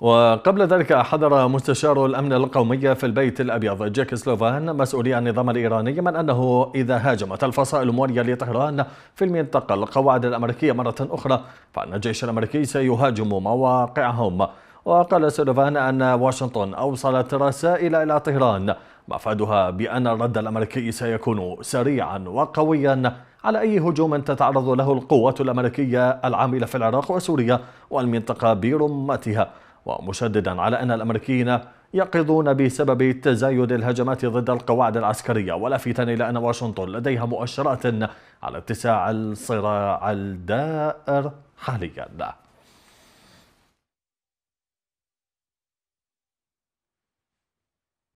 وقبل ذلك حضر مستشار الأمن القومي في البيت الأبيض جيك سلوفان مسؤولي النظام الإيراني من أنه إذا هاجمت الفصائل الموالية لطهران في المنطقة القواعد الأمريكية مرة أخرى فإن الجيش الأمريكي سيهاجم مواقعهم وقال سلوفان أن واشنطن أوصلت رسائل إلى طهران مفادها بأن الرد الأمريكي سيكون سريعا وقويا على أي هجوم تتعرض له القوات الأمريكية العاملة في العراق وسوريا والمنطقة برمتها ومشددا على أن الأمريكيين يقظون بسبب تزايد الهجمات ضد القواعد العسكرية ولافتا إلى أن واشنطن لديها مؤشرات على اتساع الصراع الدائر حاليا